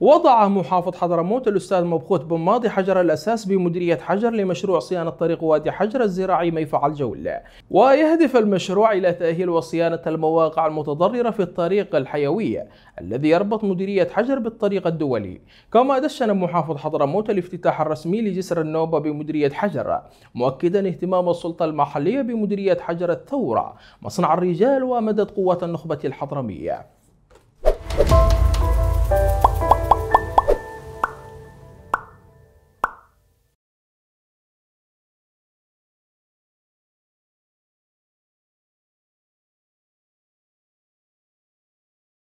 وضع محافظ حضرموت الأستاذ مبخوت بن ماضي حجر الأساس بمديرية حجر لمشروع صيانة طريق وادي حجر الزراعي ميفع الجول ويهدف المشروع إلى تأهيل وصيانة المواقع المتضررة في الطريق الحيوي الذي يربط مديرية حجر بالطريق الدولي كما دشن محافظ حضرموت الافتتاح الرسمي لجسر النوبة بمديرية حجر مؤكدا اهتمام السلطة المحلية بمديرية حجر الثورة مصنع الرجال ومدد قوات النخبة الحضرمية